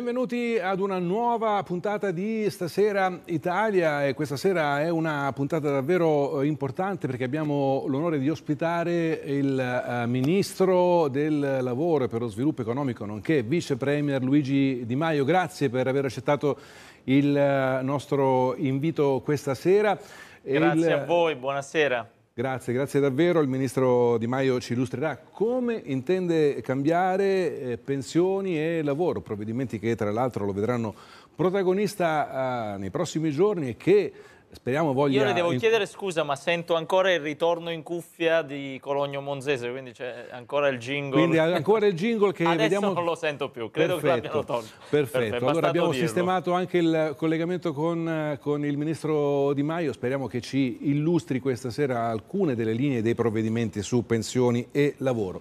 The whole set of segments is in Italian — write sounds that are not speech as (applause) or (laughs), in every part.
Benvenuti ad una nuova puntata di Stasera Italia e questa sera è una puntata davvero eh, importante perché abbiamo l'onore di ospitare il eh, Ministro del Lavoro e per lo Sviluppo Economico nonché Vice Premier Luigi Di Maio. Grazie per aver accettato il eh, nostro invito questa sera. Grazie il... a voi, buonasera. Grazie, grazie davvero. Il ministro Di Maio ci illustrerà come intende cambiare eh, pensioni e lavoro, provvedimenti che tra l'altro lo vedranno protagonista eh, nei prossimi giorni e che Speriamo voglia... Io le devo chiedere scusa, ma sento ancora il ritorno in cuffia di Cologno Monzese, quindi c'è ancora il jingle. Quindi ancora il jingle che (laughs) Adesso vediamo... non lo sento più, credo Perfetto. che l'abbiano tolto. Perfetto, Perfetto. allora abbiamo dirlo. sistemato anche il collegamento con, con il Ministro Di Maio, speriamo che ci illustri questa sera alcune delle linee dei provvedimenti su pensioni e lavoro.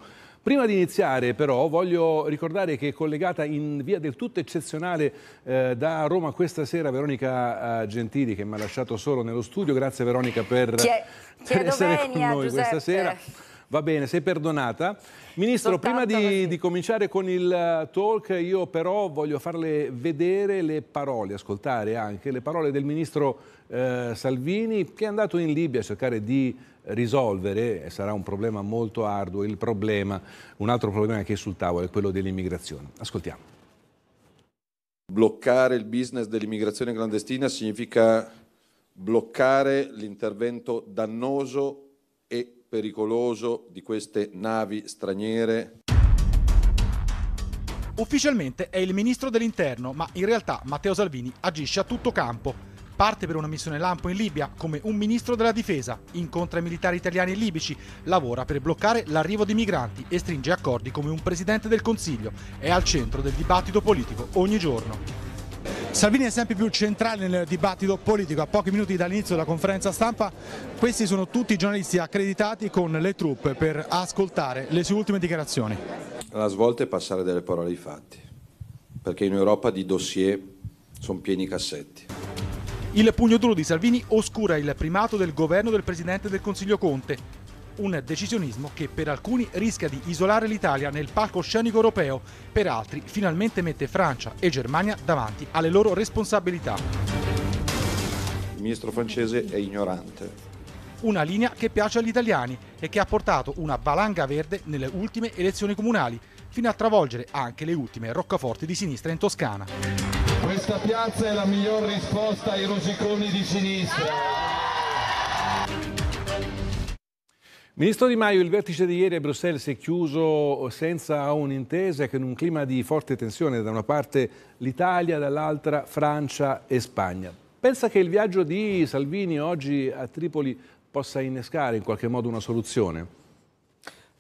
Prima di iniziare però voglio ricordare che è collegata in via del tutto eccezionale eh, da Roma questa sera Veronica eh, Gentili che mi ha lasciato solo nello studio. Grazie Veronica per, Chie (laughs) per essere venia, con noi Giuseppe. questa sera. Va bene, sei perdonata. Ministro, Soltanto prima di, di, cominciare con il eh, talk, io però voglio farle vedere le parole, ascoltare anche le parole del ministro eh, Salvini, che è andato in Libia a cercare di risolvere, e sarà un problema molto arduo, problema, un altro problema che è sul tavolo è quello dell'immigrazione. Ascoltiamo. Bloccare il business dell'immigrazione clandestina significa bloccare l'intervento dannoso e pericoloso di queste navi straniere Ufficialmente è il ministro dell'interno, ma in realtà Matteo Salvini agisce a tutto campo parte per una missione lampo in Libia come un ministro della difesa, incontra i militari italiani e libici, lavora per bloccare l'arrivo di migranti e stringe accordi come un presidente del Consiglio. È al centro del dibattito politico ogni giorno. Salvini è sempre più centrale nel dibattito politico, a pochi minuti dall'inizio della conferenza stampa questi sono tutti i giornalisti accreditati con le truppe per ascoltare le sue ultime dichiarazioni. La svolta è passare delle parole ai fatti, perché in Europa di dossier sono pieni i cassetti. Il pugno duro di Salvini oscura il primato del governo del presidente del Consiglio Conte, un decisionismo che per alcuni rischia di isolare l'Italia nel palcoscenico europeo, per altri finalmente mette Francia e Germania davanti alle loro responsabilità. Il ministro francese è ignorante. Una linea che piace agli italiani e che ha portato una valanga verde nelle ultime elezioni comunali, fino a travolgere anche le ultime roccaforti di sinistra in Toscana. Questa piazza è la miglior risposta ai rosiconi di sinistra. Ministro Di Maio, il vertice di ieri a Bruxelles si è chiuso senza un'intesa che in un clima di forte tensione da una parte l'Italia, dall'altra Francia e Spagna. Pensa che il viaggio di Salvini oggi a Tripoli possa innescare in qualche modo una soluzione?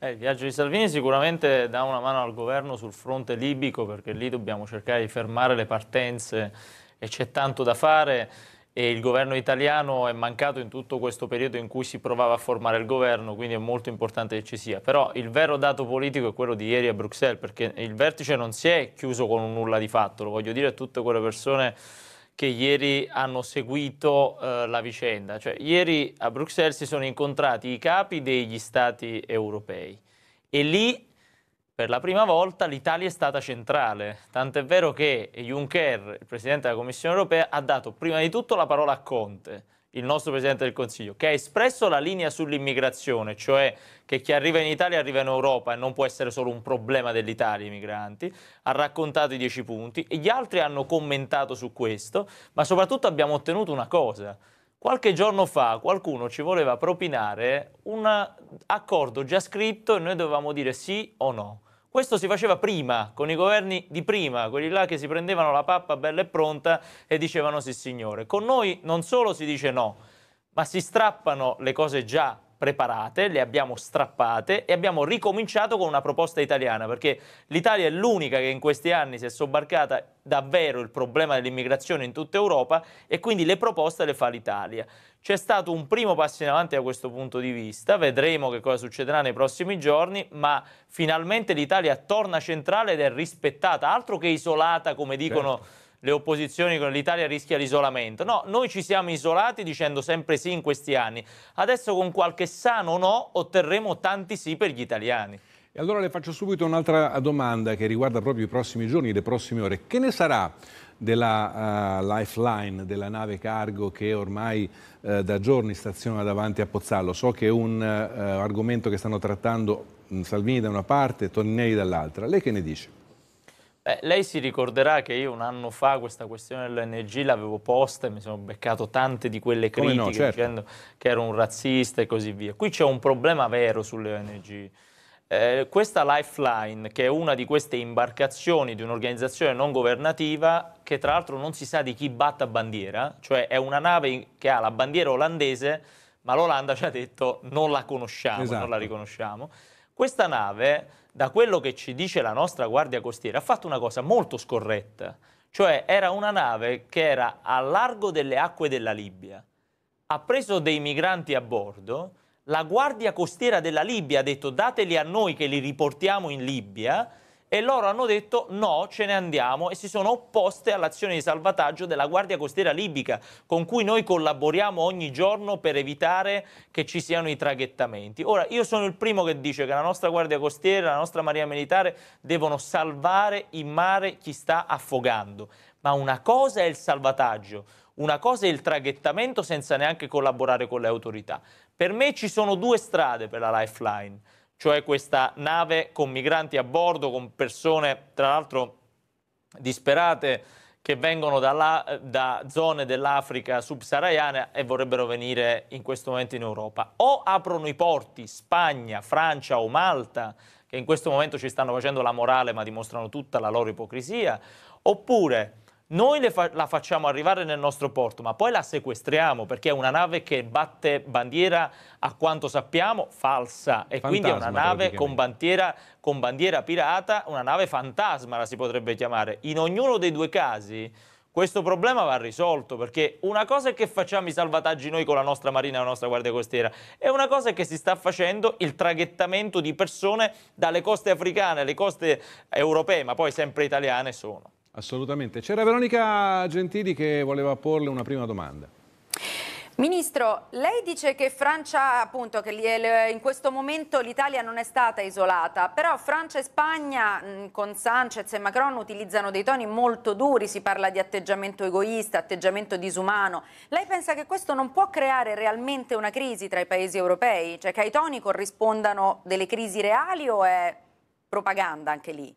Eh, il viaggio di Salvini sicuramente dà una mano al governo sul fronte libico perché lì dobbiamo cercare di fermare le partenze e c'è tanto da fare e il governo italiano è mancato in tutto questo periodo in cui si provava a formare il governo, quindi è molto importante che ci sia. Però il vero dato politico è quello di ieri a Bruxelles perché il vertice non si è chiuso con un nulla di fatto, lo voglio dire a tutte quelle persone che ieri hanno seguito eh, la vicenda. Cioè, ieri a Bruxelles si sono incontrati i capi degli stati europei e lì per la prima volta l'Italia è stata centrale, tant'è vero che Juncker, il Presidente della Commissione europea, ha dato prima di tutto la parola a Conte, il nostro Presidente del Consiglio, che ha espresso la linea sull'immigrazione, cioè che chi arriva in Italia arriva in Europa e non può essere solo un problema dell'Italia i migranti, ha raccontato i dieci punti e gli altri hanno commentato su questo, ma soprattutto abbiamo ottenuto una cosa. Qualche giorno fa qualcuno ci voleva propinare un accordo già scritto e noi dovevamo dire sì o no. Questo si faceva prima, con i governi di prima, quelli là che si prendevano la pappa bella e pronta e dicevano sì signore. Con noi non solo si dice no, ma si strappano le cose già preparate, le abbiamo strappate e abbiamo ricominciato con una proposta italiana, perché l'Italia è l'unica che in questi anni si è sobbarcata davvero il problema dell'immigrazione in tutta Europa e quindi le proposte le fa l'Italia. C'è stato un primo passo in avanti da questo punto di vista, vedremo che cosa succederà nei prossimi giorni, ma finalmente l'Italia torna centrale ed è rispettata, altro che isolata come dicono... Certo le opposizioni con l'Italia rischia l'isolamento. No, noi ci siamo isolati dicendo sempre sì in questi anni. Adesso con qualche sano no otterremo tanti sì per gli italiani. E allora le faccio subito un'altra domanda che riguarda proprio i prossimi giorni, le prossime ore. Che ne sarà della uh, Lifeline, della nave cargo che ormai uh, da giorni staziona davanti a Pozzallo? So che è un uh, argomento che stanno trattando mm, Salvini da una parte e Toninelli dall'altra. Lei che ne dice? Eh, lei si ricorderà che io un anno fa questa questione dell'ONG l'avevo posta e mi sono beccato tante di quelle critiche no, certo. dicendo che ero un razzista e così via. Qui c'è un problema vero sulle ONG. Eh, questa Lifeline, che è una di queste imbarcazioni di un'organizzazione non governativa, che tra l'altro non si sa di chi batta bandiera, cioè è una nave che ha la bandiera olandese, ma l'Olanda ci ha detto non la conosciamo, esatto. non la esatto. riconosciamo. Questa nave da quello che ci dice la nostra guardia costiera, ha fatto una cosa molto scorretta, cioè era una nave che era a largo delle acque della Libia, ha preso dei migranti a bordo, la guardia costiera della Libia ha detto dateli a noi che li riportiamo in Libia, e loro hanno detto no, ce ne andiamo e si sono opposte all'azione di salvataggio della Guardia Costiera Libica, con cui noi collaboriamo ogni giorno per evitare che ci siano i traghettamenti. Ora, io sono il primo che dice che la nostra Guardia Costiera, la nostra Marina Militare devono salvare in mare chi sta affogando, ma una cosa è il salvataggio, una cosa è il traghettamento senza neanche collaborare con le autorità. Per me ci sono due strade per la lifeline cioè questa nave con migranti a bordo, con persone tra l'altro disperate che vengono da, là, da zone dell'Africa subsahariana e vorrebbero venire in questo momento in Europa. O aprono i porti Spagna, Francia o Malta, che in questo momento ci stanno facendo la morale ma dimostrano tutta la loro ipocrisia, oppure noi fa la facciamo arrivare nel nostro porto, ma poi la sequestriamo perché è una nave che batte bandiera, a quanto sappiamo, falsa. E fantasma, quindi è una nave con bandiera, con bandiera pirata, una nave fantasma la si potrebbe chiamare. In ognuno dei due casi questo problema va risolto perché una cosa è che facciamo i salvataggi noi con la nostra marina e la nostra guardia costiera e una cosa è che si sta facendo il traghettamento di persone dalle coste africane alle coste europee ma poi sempre italiane sono. Assolutamente. C'era Veronica Gentili che voleva porle una prima domanda. Ministro, lei dice che Francia, appunto, che in questo momento l'Italia non è stata isolata, però Francia e Spagna mm, con Sanchez e Macron utilizzano dei toni molto duri, si parla di atteggiamento egoista, atteggiamento disumano. Lei pensa che questo non può creare realmente una crisi tra i paesi europei? Cioè che ai toni corrispondano delle crisi reali o è propaganda anche lì?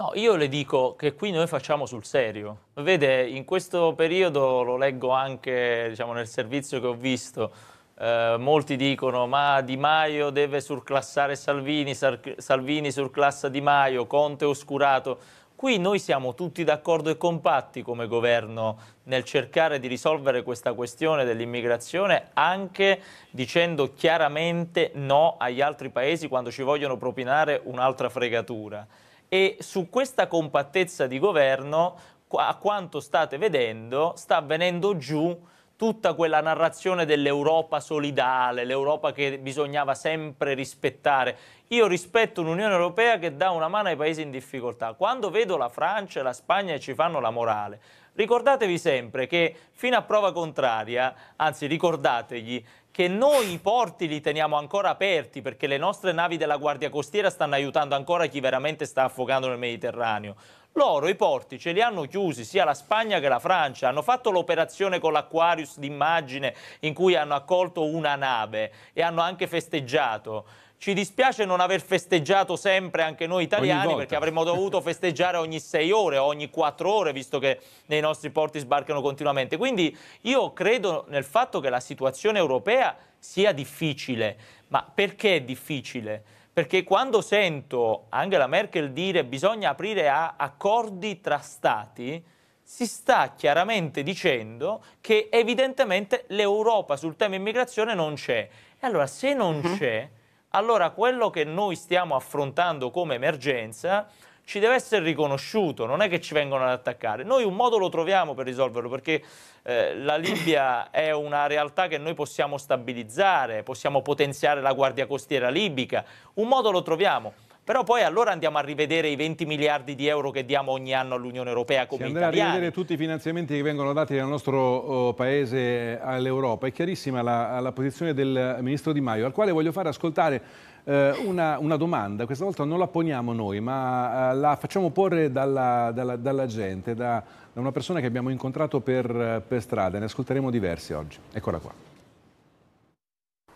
No, io le dico che qui noi facciamo sul serio. Vede, in questo periodo lo leggo anche diciamo, nel servizio che ho visto. Eh, molti dicono ma Di Maio deve surclassare Salvini, Sar Salvini surclassa Di Maio, Conte oscurato. Qui noi siamo tutti d'accordo e compatti come governo nel cercare di risolvere questa questione dell'immigrazione anche dicendo chiaramente no agli altri paesi quando ci vogliono propinare un'altra fregatura e su questa compattezza di governo, a quanto state vedendo, sta venendo giù tutta quella narrazione dell'Europa solidale, l'Europa che bisognava sempre rispettare. Io rispetto un'Unione Europea che dà una mano ai paesi in difficoltà. Quando vedo la Francia e la Spagna e ci fanno la morale, ricordatevi sempre che fino a prova contraria, anzi ricordategli che noi i porti li teniamo ancora aperti perché le nostre navi della Guardia Costiera stanno aiutando ancora chi veramente sta affogando nel Mediterraneo. Loro i porti ce li hanno chiusi sia la Spagna che la Francia, hanno fatto l'operazione con l'Aquarius d'immagine in cui hanno accolto una nave e hanno anche festeggiato. Ci dispiace non aver festeggiato sempre anche noi italiani perché avremmo dovuto festeggiare ogni sei ore, ogni quattro ore, visto che nei nostri porti sbarcano continuamente. Quindi io credo nel fatto che la situazione europea sia difficile. Ma perché è difficile? Perché quando sento Angela Merkel dire bisogna aprire a accordi tra stati, si sta chiaramente dicendo che evidentemente l'Europa sul tema immigrazione non c'è. E allora se non mhm. c'è allora quello che noi stiamo affrontando come emergenza ci deve essere riconosciuto, non è che ci vengono ad attaccare. Noi un modo lo troviamo per risolverlo, perché eh, la Libia è una realtà che noi possiamo stabilizzare, possiamo potenziare la guardia costiera libica, un modo lo troviamo. Però poi allora andiamo a rivedere i 20 miliardi di euro che diamo ogni anno all'Unione Europea come si italiani. a rivedere tutti i finanziamenti che vengono dati dal nostro oh, paese all'Europa. È chiarissima la, la posizione del Ministro Di Maio, al quale voglio far ascoltare eh, una, una, domanda, questa volta non la poniamo noi, ma eh, la facciamo porre dalla, dalla, dalla gente, da, da, una persona che abbiamo incontrato per, per strada, ne ascolteremo diverse oggi. Eccola qua.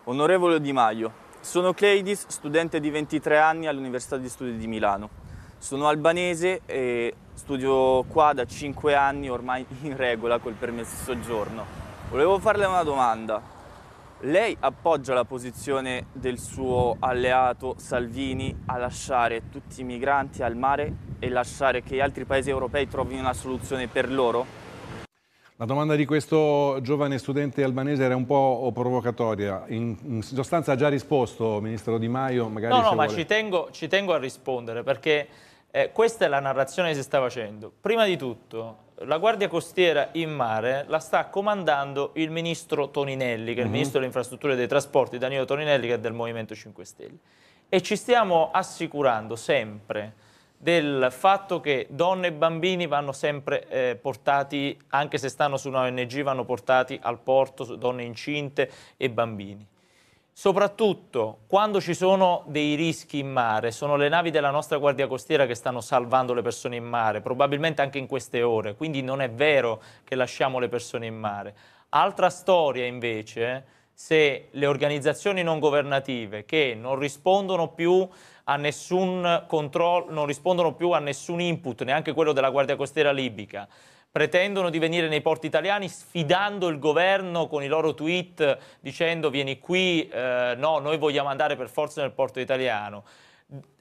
Onorevole Di Maio, sono Cleidis, studente di 23 anni all'Università di Studi di Milano. Sono albanese e studio qua da 5 anni ormai in regola col permesso di soggiorno. Volevo farle una domanda. Lei appoggia la posizione del suo alleato Salvini a lasciare tutti i migranti al mare e lasciare che gli altri paesi europei trovino una soluzione per loro? La domanda di questo giovane studente albanese era un po' provocatoria. In, in sostanza ha già risposto, Ministro Di Maio, magari No, no, ma ci tengo, ci tengo, a rispondere perché eh, questa è la narrazione che si sta facendo. Prima di tutto, la Guardia Costiera in mare la sta comandando il Ministro Toninelli, che è il mhm. Ministro delle Infrastrutture e dei Trasporti, Danilo Toninelli, che è del Movimento 5 Stelle. E ci stiamo assicurando sempre del fatto che donne e bambini vanno sempre eh, portati, anche se stanno su una ONG, vanno portati al porto, donne incinte e bambini. Soprattutto quando ci sono dei rischi in mare, sono le navi della nostra Guardia Costiera che stanno salvando le persone in mare, probabilmente anche in queste ore, quindi non è vero che lasciamo le persone in mare. Altra storia invece se le organizzazioni non governative che non rispondono più a nessun controllo, non rispondono più a nessun input, neanche quello della Guardia Costiera libica, pretendono di venire nei porti italiani sfidando il governo con i loro tweet dicendo vieni qui, eh, no, noi vogliamo andare per forza nel porto italiano.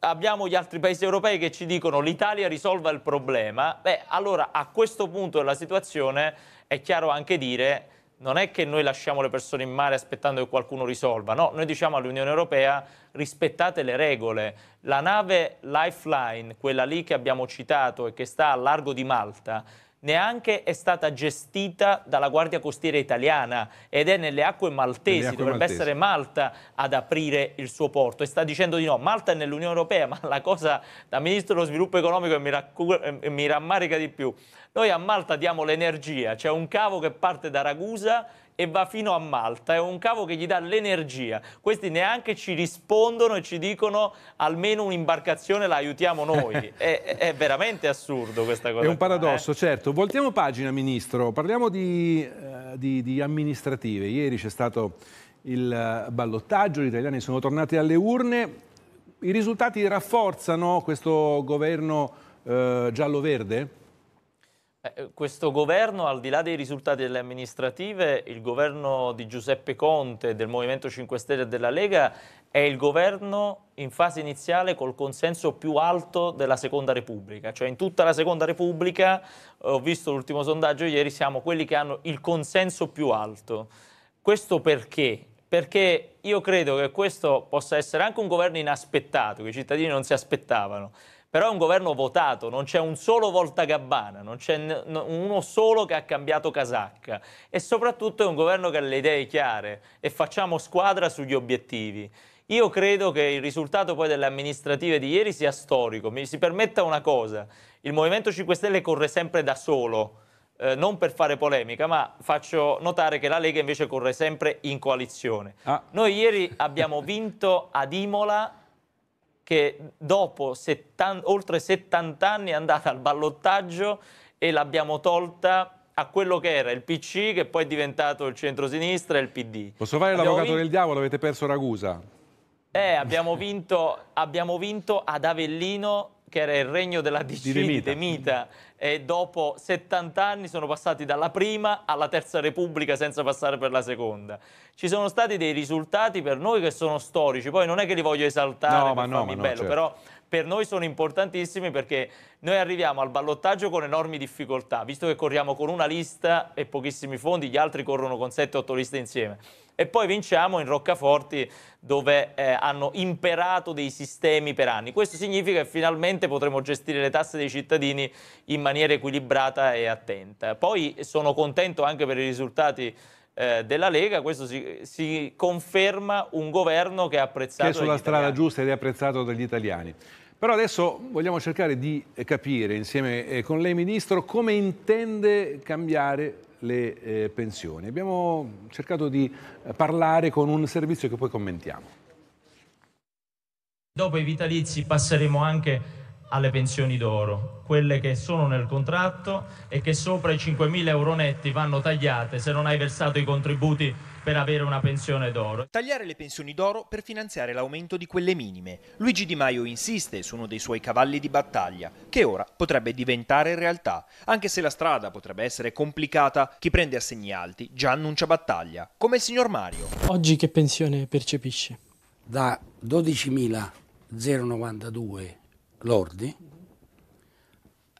Abbiamo gli altri paesi europei che ci dicono l'Italia risolva il problema. Beh, allora a questo punto della situazione è chiaro anche dire non è che noi lasciamo le persone in mare aspettando che qualcuno risolva, no, noi diciamo all'Unione Europea rispettate le regole. La nave Lifeline, quella lì che abbiamo citato e che sta a largo di Malta, neanche è stata gestita dalla Guardia Costiera italiana ed è nelle acque maltesi, nelle acque dovrebbe maltesi. essere Malta ad aprire il suo porto e sta dicendo di no, Malta è nell'Unione Europea, ma la cosa da Ministro dello Sviluppo Economico mi, eh, mi rammarica di più, noi a Malta diamo l'energia, c'è un cavo che parte da Ragusa e va fino a Malta. È un cavo che gli dà l'energia. Questi neanche ci rispondono e ci dicono almeno un'imbarcazione la aiutiamo noi. (laughs) è, è, veramente assurdo questa cosa. È un qua, paradosso, eh? certo. Voltiamo pagina, Ministro. Parliamo di, eh, di, di amministrative. Ieri c'è stato il eh, ballottaggio, gli italiani sono tornati alle urne. I risultati rafforzano questo governo eh, giallo-verde? Eh, eh, questo governo, al di là dei risultati delle amministrative, il governo di Giuseppe Conte, del Movimento 5 Stelle e della Lega, è il governo in fase iniziale col consenso più alto della Seconda Repubblica. Cioè in tutta la Seconda Repubblica, eh, ho visto l'ultimo sondaggio ieri, siamo quelli che hanno il consenso più alto. Questo perché? Perché io credo che questo possa essere anche un governo inaspettato, che i cittadini non si aspettavano però è un governo votato, non c'è un solo Volta Gabbana, non c'è uno solo che ha cambiato casacca e soprattutto è un governo che ha le idee chiare e facciamo squadra sugli obiettivi. Io credo che il risultato poi delle amministrative di ieri sia storico, mi si permetta una cosa, il Movimento 5 Stelle corre sempre da solo, eh, non per fare polemica, ma faccio notare che la Lega invece corre sempre in coalizione. Ah. Noi ieri abbiamo vinto ad Imola che dopo settan oltre 70 anni è andata al ballottaggio e l'abbiamo tolta a quello che era il PC che poi è diventato il centrosinistra e il PD. Posso fare l'avvocato del diavolo? Avete perso Ragusa. Eh, abbiamo vinto, abbiamo vinto ad Avellino che era il regno della DC di Demita. Demita e dopo 70 anni sono passati dalla prima alla terza repubblica senza passare per la seconda. Ci sono stati dei risultati per noi che sono storici, poi non è che li voglio esaltare no, ma no, ma no, certo. però per noi sono importantissimi perché noi arriviamo al ballottaggio con enormi difficoltà, visto che corriamo con una lista e pochissimi fondi, gli altri corrono con 7-8 liste insieme. E poi vinciamo in Roccaforti dove eh, hanno imperato dei sistemi per anni. Questo significa che finalmente potremo gestire le tasse dei cittadini in maniera equilibrata e attenta. Poi sono contento anche per i risultati eh, della Lega, questo si, si, conferma un governo che è apprezzato. Che è sulla strada giusta ed è apprezzato dagli italiani. Però adesso vogliamo cercare di eh, capire insieme eh, con lei, Ministro, come intende cambiare le eh, pensioni. Abbiamo cercato di eh, parlare con un servizio che poi commentiamo. Dopo i vitalizi passeremo anche alle pensioni d'oro, quelle che sono nel contratto e che sopra i 5.000 euro netti vanno tagliate se non hai versato i contributi per avere una pensione d'oro. Tagliare le pensioni d'oro per finanziare l'aumento di quelle minime. Luigi Di Maio insiste su uno dei suoi cavalli di battaglia, che ora potrebbe diventare realtà, anche se la strada potrebbe essere complicata, chi prende assegni alti già annuncia battaglia, come il signor Mario. Oggi che pensione percepisce? Da 12.092 lordi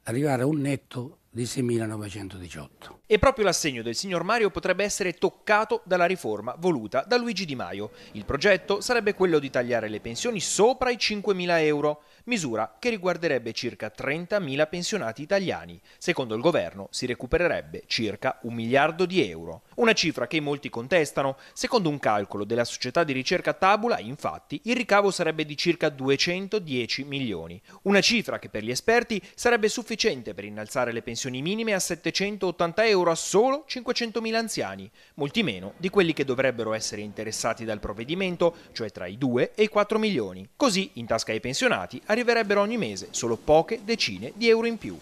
arrivare a un netto di 6.918. E proprio l'assegno del signor Mario potrebbe essere toccato dalla riforma voluta da Luigi Di Maio. Il progetto sarebbe quello di tagliare le pensioni sopra i 5.000 euro misura che riguarderebbe circa 30.000 pensionati italiani. Secondo il governo si recupererebbe circa un miliardo di euro, una cifra che molti contestano. Secondo un calcolo della società di ricerca Tabula, infatti, il ricavo sarebbe di circa 210 milioni, una cifra che per gli esperti sarebbe sufficiente per innalzare le pensioni minime a 780 euro a solo 500.000 anziani, molti meno di quelli che dovrebbero essere interessati dal provvedimento, cioè tra i 2 e i 4 milioni. Così in tasca ai pensionati arriverebbero ogni mese solo poche decine di euro in più.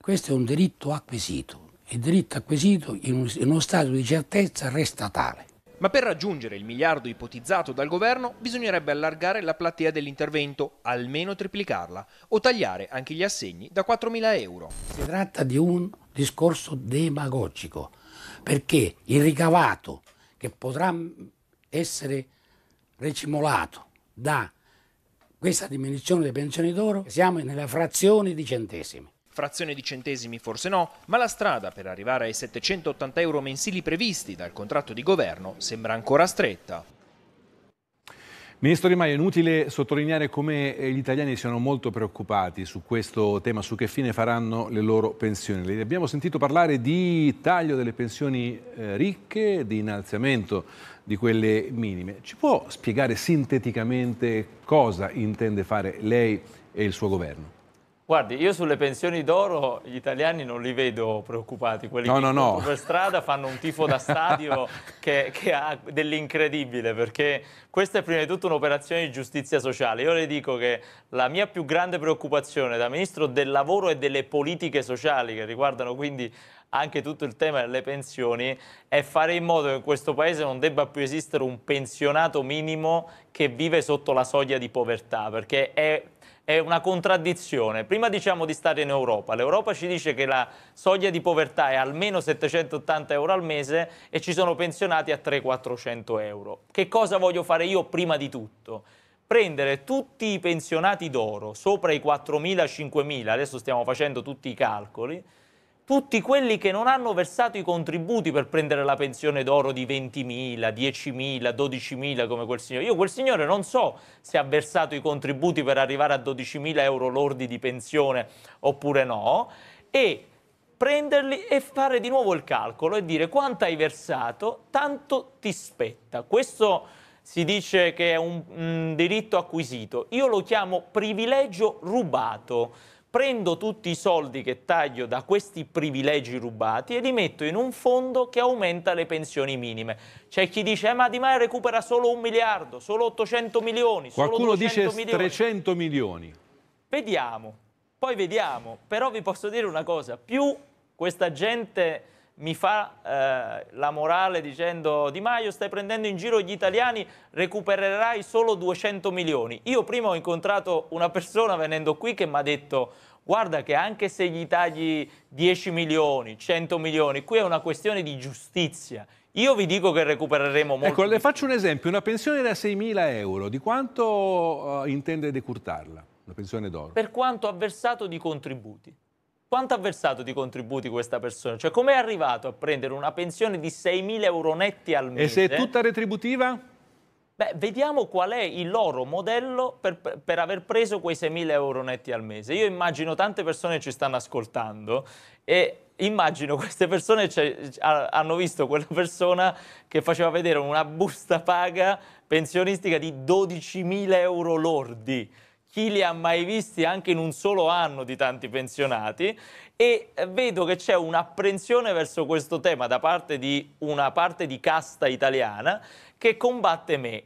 Questo è un diritto acquisito. Il diritto acquisito in uno stato di certezza resta tale. Ma per raggiungere il miliardo ipotizzato dal governo bisognerebbe allargare la platea dell'intervento, almeno triplicarla, o tagliare anche gli assegni da 4.000 euro. Si tratta di un discorso demagogico, perché il ricavato che potrà essere recimolato da questa diminuzione delle pensioni d'oro siamo nella frazione di centesimi. Frazione di centesimi forse no, ma la strada per arrivare ai 780 euro mensili previsti dal contratto di governo sembra ancora stretta. Ministro Di Maio, è inutile sottolineare come eh, gli italiani siano molto preoccupati su questo tema, su che fine faranno le loro pensioni. Le abbiamo sentito parlare di taglio delle pensioni eh, ricche, di innalzamento di quelle minime. Ci può spiegare sinteticamente cosa intende fare lei e il suo governo? Guardi, io sulle pensioni d'oro gli italiani non li vedo preoccupati, quelli no, che no, no. per strada fanno un tifo da stadio (laughs) che, che, ha dell'incredibile, perché questa è prima di tutto un'operazione di giustizia sociale. Io le dico che la mia più grande preoccupazione da Ministro del Lavoro e delle politiche sociali, che riguardano quindi anche tutto il tema delle pensioni, è fare in modo che in questo Paese non debba più esistere un pensionato minimo che vive sotto la soglia di povertà, perché è è una contraddizione. Prima diciamo di stare in Europa, l'Europa ci dice che la soglia di povertà è almeno 780 euro al mese e ci sono pensionati a 300-400 euro. Che cosa voglio fare io prima di tutto? prendere tutti i pensionati d'oro sopra i 4.000-5.000, adesso stiamo facendo tutti i calcoli, tutti quelli che non hanno versato i contributi per prendere la pensione d'oro di 20.000, 10.000, 12.000 come quel signore. Io quel signore non so se ha versato i contributi per arrivare a 12.000 euro lordi di pensione oppure no e prenderli e fare di nuovo il calcolo e dire quanto hai versato, tanto ti spetta. Questo si dice che è un, un diritto acquisito. Io lo chiamo privilegio rubato prendo tutti i soldi che taglio da questi privilegi rubati e li metto in un fondo che aumenta le pensioni minime. C'è chi dice, eh, ma Di Maio recupera solo un miliardo, solo 800 milioni, Qualcuno solo 200 dice 300 milioni. Vediamo, poi vediamo, però vi posso dire una cosa, più questa gente mi fa eh, la morale dicendo Di Maio stai prendendo in giro gli italiani, recupererai solo 200 milioni. Io prima ho incontrato una persona venendo qui che mi ha detto guarda che anche se gli tagli 10 milioni, 100 milioni, qui è una questione di giustizia. Io vi dico che recupereremo molto. Ecco, le faccio un esempio, una pensione da 6.000 euro, di quanto uh, intende decurtarla? Una pensione d'oro. Per quanto ha versato di contributi quanto ha versato di contributi questa persona? Cioè, come è arrivato a prendere una pensione di 6.000 euro netti al mese? E se è tutta retributiva? Beh, vediamo qual è il loro modello per, per aver preso quei 6.000 euro netti al mese. Io immagino tante persone ci stanno ascoltando e immagino queste persone hanno visto quella persona che faceva vedere una busta paga pensionistica di 12.000 euro lordi chi li ha mai visti anche in un solo anno di tanti pensionati e eh, vedo che c'è un'apprensione verso questo tema da parte di una parte di casta italiana che combatte me.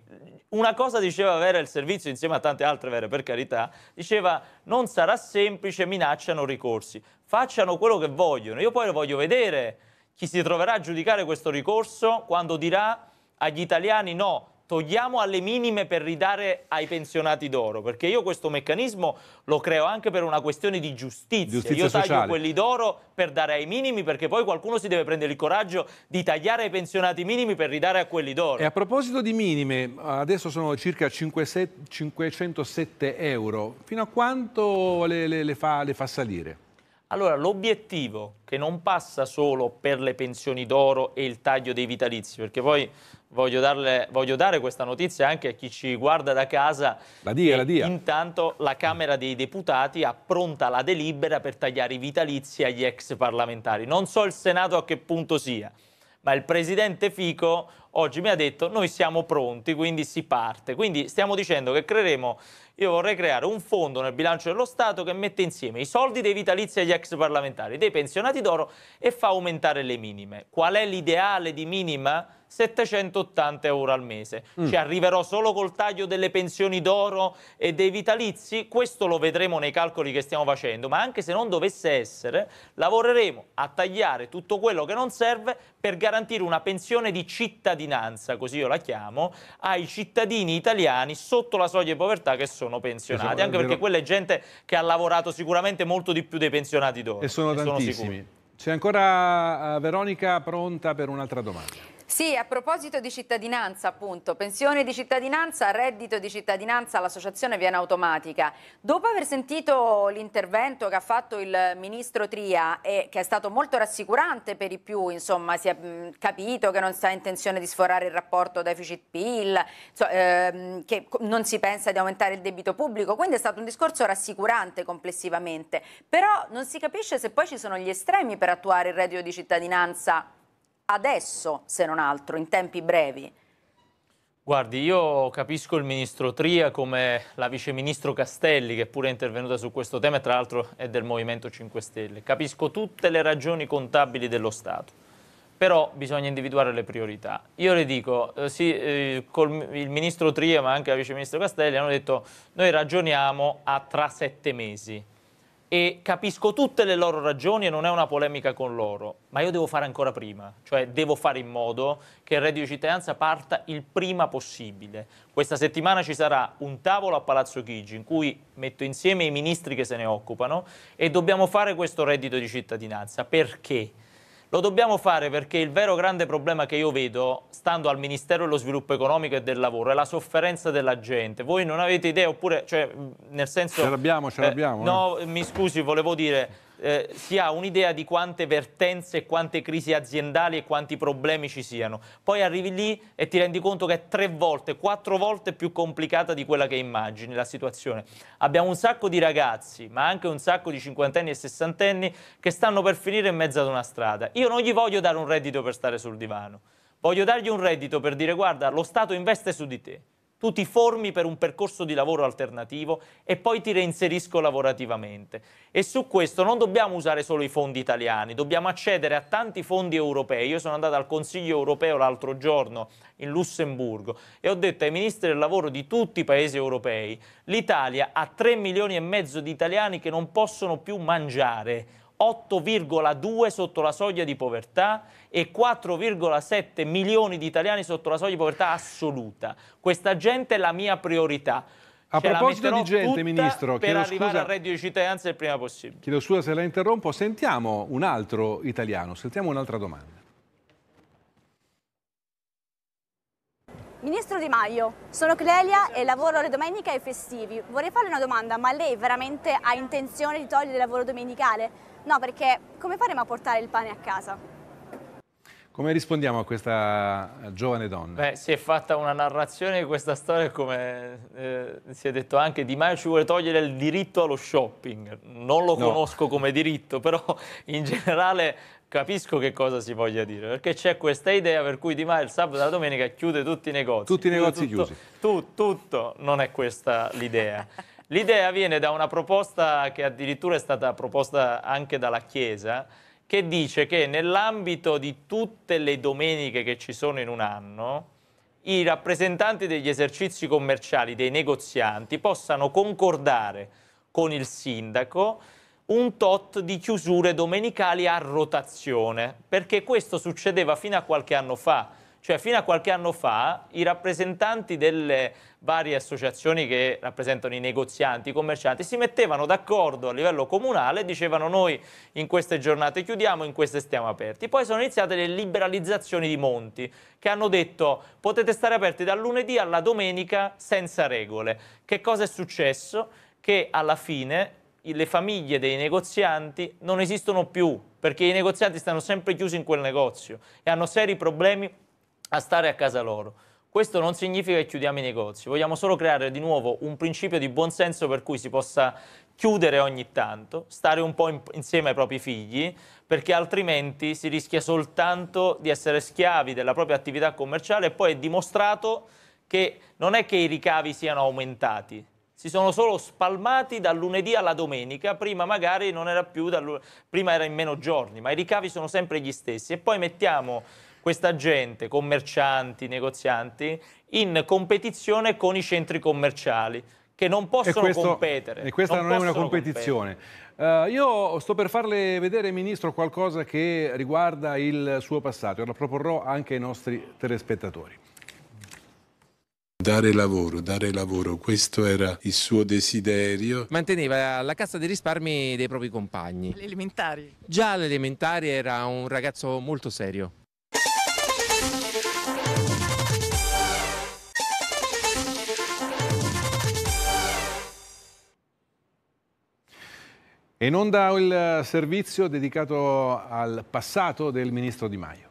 Una cosa diceva Vera il servizio, insieme a tante altre vere per carità, diceva non sarà semplice, minacciano ricorsi, facciano quello che vogliono. Io poi voglio vedere chi si troverà a giudicare questo ricorso quando dirà agli italiani no, togliamo alle minime per ridare ai pensionati d'oro, perché io questo meccanismo lo creo anche per una questione di giustizia. giustizia io sociale. taglio quelli d'oro per dare ai minimi, perché poi qualcuno si deve prendere il coraggio di tagliare ai pensionati minimi per ridare a quelli d'oro. E a proposito di minime, adesso sono circa 507 euro. Fino a quanto le, le, le, fa, le fa salire? Allora, l'obiettivo che non passa solo per le pensioni d'oro e il taglio dei vitalizi, perché poi voglio, darle, voglio, dare questa notizia anche a chi ci guarda da casa. La dia, la dia. Intanto la Camera dei Deputati ha pronta la delibera per tagliare i vitalizi agli ex parlamentari. Non so il Senato a che punto sia, ma il Presidente Fico oggi mi ha detto noi siamo pronti, quindi si parte. Quindi stiamo dicendo che creeremo, io vorrei creare un fondo nel bilancio dello Stato che mette insieme i soldi dei vitalizi agli ex parlamentari, dei pensionati d'oro e fa aumentare le minime. Qual è l'ideale di minima? 780 euro al mese. Mm. Ci cioè, arriverò solo col taglio delle pensioni d'oro e dei vitalizi? Questo lo vedremo nei calcoli che stiamo facendo, ma anche se non dovesse essere, lavoreremo a tagliare tutto quello che non serve per garantire una pensione di cittadinanza, così io la chiamo, ai cittadini italiani sotto la soglia di povertà che sono pensionati, esatto, anche perché quella è gente che ha lavorato sicuramente molto di più dei pensionati d'oro. E sono e tantissimi. C'è ancora eh, Veronica pronta per un'altra domanda. Sì, a proposito di cittadinanza, appunto, pensione di cittadinanza, reddito di cittadinanza l'associazione viene automatica. Dopo aver sentito l'intervento che ha fatto il ministro Tria e che è stato molto rassicurante per i più, insomma, si è capito che non sta ha intenzione di sforare il rapporto deficit-PIL, ehm, che non si pensa di aumentare il debito pubblico, quindi è stato un discorso rassicurante complessivamente. Però non si capisce se poi ci sono gli estremi per attuare il reddito di cittadinanza adesso, se non altro, in tempi brevi? Guardi, io capisco il ministro Tria come la viceministro Castelli, che pure è intervenuta su questo tema e tra l'altro è del Movimento 5 Stelle. Capisco tutte le ragioni contabili dello Stato, però bisogna individuare le priorità. Io le dico, eh, sì, eh, col, il ministro Tria ma anche la viceministro Castelli hanno detto noi ragioniamo a tra sette mesi e capisco tutte le loro ragioni e non è una polemica con loro, ma io devo fare ancora prima, cioè devo fare in modo che il reddito di cittadinanza parta il prima possibile. Questa settimana ci sarà un tavolo a Palazzo Chigi in cui metto insieme i ministri che se ne occupano e dobbiamo fare questo reddito di cittadinanza perché? Lo dobbiamo fare perché il vero grande problema che io vedo, stando al Ministero dello Sviluppo Economico e del Lavoro, è la sofferenza della gente. Voi non avete idea, oppure, cioè, nel senso... Ce l'abbiamo, ce eh, l'abbiamo. no, eh. mi scusi, volevo dire eh, si ha un'idea di quante vertenze, quante crisi aziendali e quanti problemi ci siano. Poi arrivi lì e ti rendi conto che è tre volte, quattro volte più complicata di quella che immagini la situazione. Abbiamo un sacco di ragazzi, ma anche un sacco di cinquantenni e sessantenni che stanno per finire in mezzo ad una strada. Io non gli voglio dare un reddito per stare sul divano. Voglio dargli un reddito per dire guarda, lo Stato investe su di te tu ti formi per un percorso di lavoro alternativo e poi ti reinserisco lavorativamente. E su questo non dobbiamo usare solo i fondi italiani, dobbiamo accedere a tanti fondi europei. Io sono andato al Consiglio europeo l'altro giorno in Lussemburgo e ho detto ai ministri del lavoro di tutti i paesi europei, l'Italia ha 3 milioni e mezzo di italiani che non possono più mangiare 8,2 sotto la soglia di povertà e 4,7 milioni di italiani sotto la soglia di povertà assoluta. Questa gente è la mia priorità. A Ce proposito di gente, Ministro, per arrivare scusa, al reddito di cittadinanza il prima possibile. Chiedo scusa se la interrompo, sentiamo un altro italiano, sentiamo un'altra domanda. Ministro Di Maio, sono Clelia e lavoro le domeniche e i festivi. Vorrei fare una domanda, ma lei veramente ha intenzione di togliere il lavoro domenicale? No, perché come faremo a portare il pane a casa? Come rispondiamo a questa giovane donna? Beh, si è fatta una narrazione di questa storia, come eh, si è detto anche, Di Maio ci vuole togliere il diritto allo shopping. Non lo no. conosco come diritto, però in generale capisco che cosa si voglia dire, perché c'è questa idea per cui Di Maio il sabato e la domenica chiude tutti i negozi. Tutti i negozi tutto, chiusi. Tu, tutto, non è questa l'idea. L'idea viene da una proposta che addirittura è stata proposta anche dalla Chiesa, che dice che nell'ambito di tutte le domeniche che ci sono in un anno, i rappresentanti degli esercizi commerciali, dei negozianti, possano concordare con il sindaco un tot di chiusure domenicali a rotazione, perché questo succedeva fino a qualche anno fa cioè fino a qualche anno fa i rappresentanti delle varie associazioni che rappresentano i negozianti, i commercianti, si mettevano d'accordo a livello comunale e dicevano noi in queste giornate chiudiamo, in queste stiamo aperti. Poi sono iniziate le liberalizzazioni di Monti che hanno detto potete stare aperti dal lunedì alla domenica senza regole. Che cosa è successo? Che alla fine le famiglie dei negozianti non esistono più perché i negozianti stanno sempre chiusi in quel negozio e hanno seri problemi a stare a casa loro. Questo non significa che chiudiamo i negozi, vogliamo solo creare di nuovo un principio di buonsenso per cui si possa chiudere ogni tanto, stare un po' in, insieme ai propri figli, perché altrimenti si rischia soltanto di essere schiavi della propria attività commerciale e poi è dimostrato che non è che i ricavi siano aumentati, si sono solo spalmati dal lunedì alla domenica, prima magari non era più, prima era in meno giorni, ma i ricavi sono sempre gli stessi e poi mettiamo questa gente, commercianti, negozianti, in competizione con i centri commerciali che non possono e questo, competere. E questa non, non è una competizione. Uh, io sto per farle vedere, Ministro, qualcosa che riguarda il suo passato e lo proporrò anche ai nostri telespettatori. Dare lavoro, dare lavoro, questo era il suo desiderio. Manteneva la cassa dei risparmi dei propri compagni. Alle elementari. Già alle elementari era un ragazzo molto serio. E non onda il eh, servizio dedicato al passato del ministro Di Maio.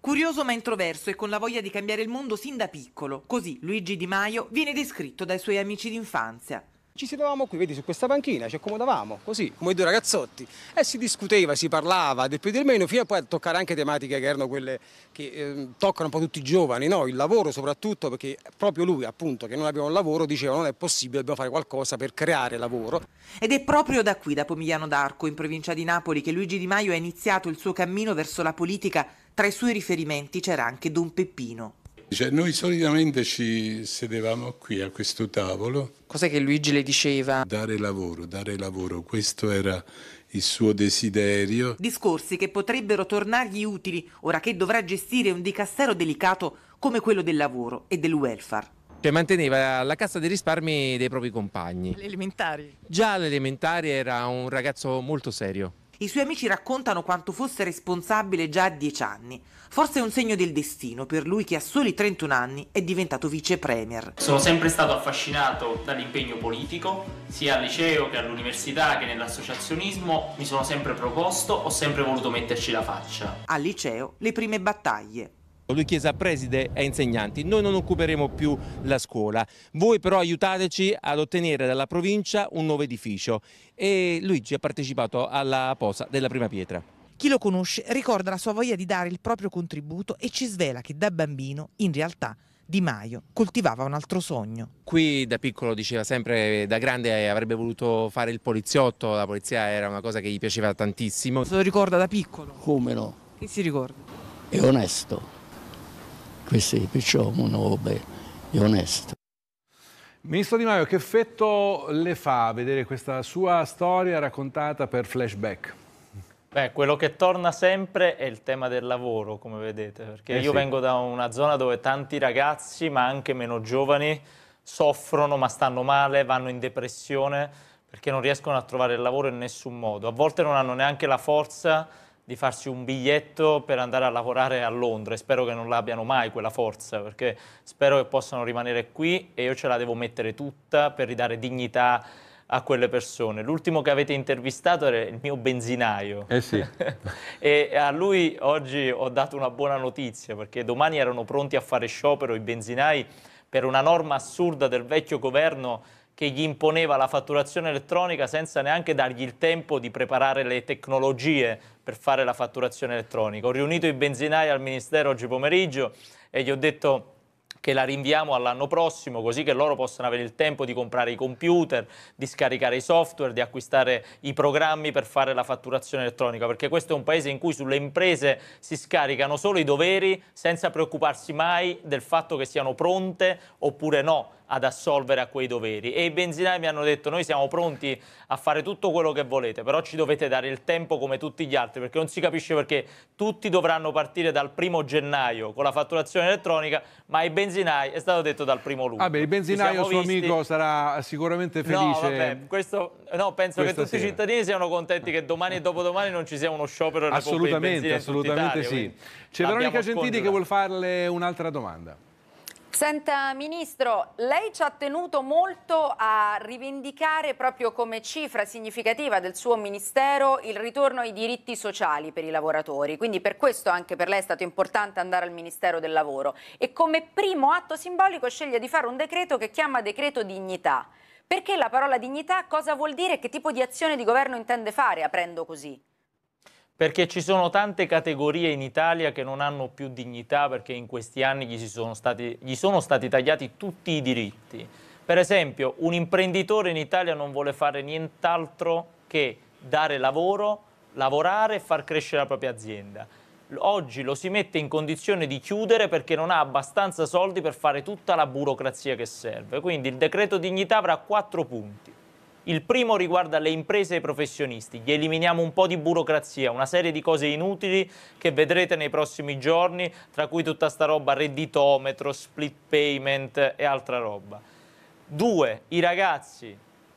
Curioso ma introverso e con la voglia di cambiare il mondo sin da piccolo, così Luigi Di Maio viene descritto dai suoi amici d'infanzia. Ci sedevamo qui, vedi, su questa panchina, ci accomodavamo, così, come due ragazzotti, e si discuteva, si parlava del più e del meno, fino a poi a toccare anche tematiche che erano quelle che eh, toccano un po' tutti i giovani, no? il lavoro soprattutto, perché proprio lui, appunto, che non aveva un lavoro, diceva non è possibile, dobbiamo fare qualcosa per creare lavoro. Ed è proprio da qui, da Pomigliano d'Arco, in provincia di Napoli, che Luigi Di Maio ha iniziato il suo cammino verso la politica. Tra i suoi riferimenti c'era anche Don Peppino. Cioè, noi solitamente ci sedevamo qui a questo tavolo. Cos'è che Luigi le diceva? Dare lavoro, dare lavoro, questo era il suo desiderio. Discorsi che potrebbero tornargli utili ora che dovrà gestire un dicastero delicato come quello del lavoro e del welfare. Cioè manteneva la cassa dei risparmi dei propri compagni. Elementari. Già all'elementare era un ragazzo molto serio. I suoi amici raccontano quanto fosse responsabile già a dieci anni. Forse è un segno del destino per lui che a soli 31 anni è diventato vice premier. Sono sempre stato affascinato dall'impegno politico, sia al liceo che all'università che nell'associazionismo mi sono sempre proposto, ho sempre voluto metterci la faccia. Al liceo le prime battaglie. Lui chiese a preside e insegnanti, noi non occuperemo più la scuola, voi però aiutateci ad ottenere dalla provincia un nuovo edificio e lui ci ha partecipato alla posa della prima pietra. Chi lo conosce ricorda la sua voglia di dare il proprio contributo e ci svela che da bambino, in realtà, di Maio coltivava un altro sogno. Qui da piccolo diceva sempre da grande avrebbe voluto fare il poliziotto, la polizia era una cosa che gli piaceva tantissimo. Se lo ricorda da piccolo? Come no? Che si ricorda? È onesto, questo è perciò uno beh, è onesto. Ministro Di Maio, che effetto le fa vedere questa sua storia raccontata per flashback? Beh, quello che torna sempre è il tema del lavoro, come vedete, perché eh io sì. vengo da una zona dove tanti ragazzi, ma anche meno giovani, soffrono ma stanno male, vanno in depressione perché non riescono a trovare il lavoro in nessun modo. A volte non hanno neanche la forza di farsi un biglietto per andare a lavorare a Londra e spero che non l'abbiano mai quella forza perché spero che possano rimanere qui e io ce la devo mettere tutta per ridare dignità a quelle persone. L'ultimo che avete intervistato era il mio benzinaio. Eh sì. (laughs) e a lui oggi ho dato una buona notizia, perché domani erano pronti a fare sciopero i benzinai per una norma assurda del vecchio governo che gli imponeva la fatturazione elettronica senza neanche dargli il tempo di preparare le tecnologie per fare la fatturazione elettronica. Ho riunito i benzinai al Ministero oggi pomeriggio e gli ho detto che la rinviamo all'anno prossimo così che loro possano avere il tempo di comprare i computer, di scaricare i software, di acquistare i programmi per fare la fatturazione elettronica, perché questo è un paese in cui sulle imprese si scaricano solo i doveri senza preoccuparsi mai del fatto che siano pronte oppure no ad assolvere a quei doveri. E i benzinai mi hanno detto noi siamo pronti a fare tutto quello che volete, però ci dovete dare il tempo come tutti gli altri, perché non si capisce perché tutti dovranno partire dal primo gennaio con la fatturazione elettronica, ma i benzinai è stato detto dal primo luglio. Ah il benzinaio suo visti... amico sarà sicuramente felice. No, vabbè, questo, no penso che tutti sera. i cittadini siano contenti che domani e dopodomani non ci sia uno sciopero. Assolutamente, assolutamente sì. C'è Veronica Gentili che vuol farle un'altra domanda. Senta Ministro, lei ci ha tenuto molto a rivendicare proprio come cifra significativa del suo Ministero il ritorno ai diritti sociali per i lavoratori, quindi per questo anche per lei è stato importante andare al Ministero del Lavoro e come primo atto simbolico sceglie di fare un decreto che chiama decreto dignità. Perché la parola dignità cosa vuol dire e che tipo di azione di governo intende fare aprendo così? Perché ci sono tante categorie in Italia che non hanno più dignità perché in questi anni gli sono, stati, gli sono stati tagliati tutti i diritti. Per esempio, un imprenditore in Italia non vuole fare nient'altro che dare lavoro, lavorare e far crescere la propria azienda. Oggi lo si mette in condizione di chiudere perché non ha abbastanza soldi per fare tutta la burocrazia che serve. Quindi il decreto dignità avrà quattro punti. Il primo riguarda le imprese e i professionisti, gli eliminiamo un po' di burocrazia, una serie di cose inutili che vedrete nei prossimi giorni, tra cui tutta sta roba redditometro, split payment e altra roba. Due, i ragazzi,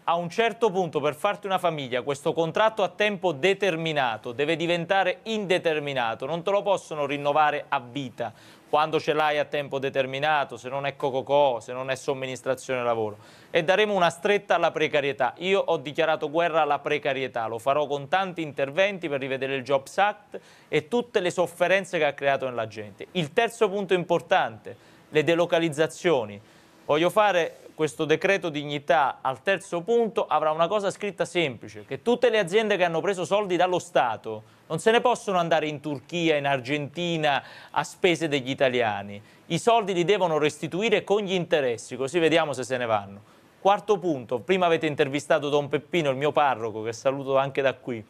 a un certo punto per farti una famiglia questo contratto a tempo determinato deve diventare indeterminato, non te lo possono rinnovare a vita quando ce l'hai a tempo determinato, se non è cococò, se non è somministrazione lavoro. E daremo una stretta alla precarietà. Io ho dichiarato guerra alla precarietà, lo farò con tanti interventi per rivedere il Jobs Act e tutte le sofferenze che ha creato nella gente. Il terzo punto importante, le delocalizzazioni. Voglio fare questo decreto dignità al terzo punto avrà una cosa scritta semplice, che tutte le aziende che hanno preso soldi dallo Stato non se ne possono andare in Turchia, in Argentina a spese degli italiani. I soldi li devono restituire con gli interessi, così vediamo se se ne vanno. Quarto punto, prima avete intervistato Don Peppino, il mio parroco, che saluto anche da qui.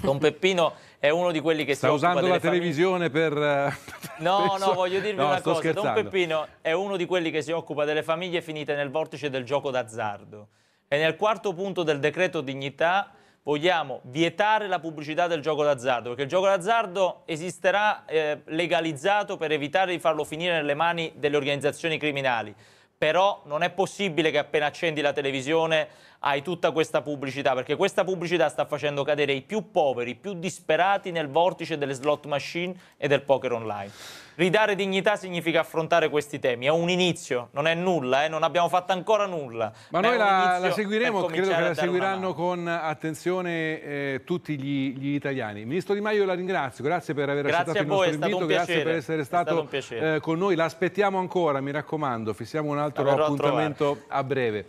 Don Peppino è uno di quelli che sta usando la televisione per... Eh, (laughs) no, no, voglio dirvi no, una cosa. Scherzando. Don Peppino è uno di quelli che si occupa delle famiglie finite nel vortice del gioco d'azzardo. E nel quarto punto del decreto dignità vogliamo vietare la pubblicità del gioco d'azzardo, perché il gioco d'azzardo esisterà eh, legalizzato per evitare di farlo finire nelle mani delle organizzazioni criminali. Però non è possibile che appena accendi la televisione hai tutta questa pubblicità, perché questa pubblicità sta facendo cadere i più poveri, i più disperati nel vortice delle slot machine e del poker online. Ridare dignità significa affrontare questi temi, è un inizio, non è nulla, eh? non abbiamo fatto ancora nulla. Ma è noi la, la, seguiremo, credo che la seguiranno con attenzione eh, tutti gli, gli, italiani. Ministro Di Maio la ringrazio, grazie per aver grazie accettato voi, il nostro invito, grazie per essere stato, stato eh, con noi, l'aspettiamo ancora, mi raccomando, fissiamo un altro appuntamento a, a breve.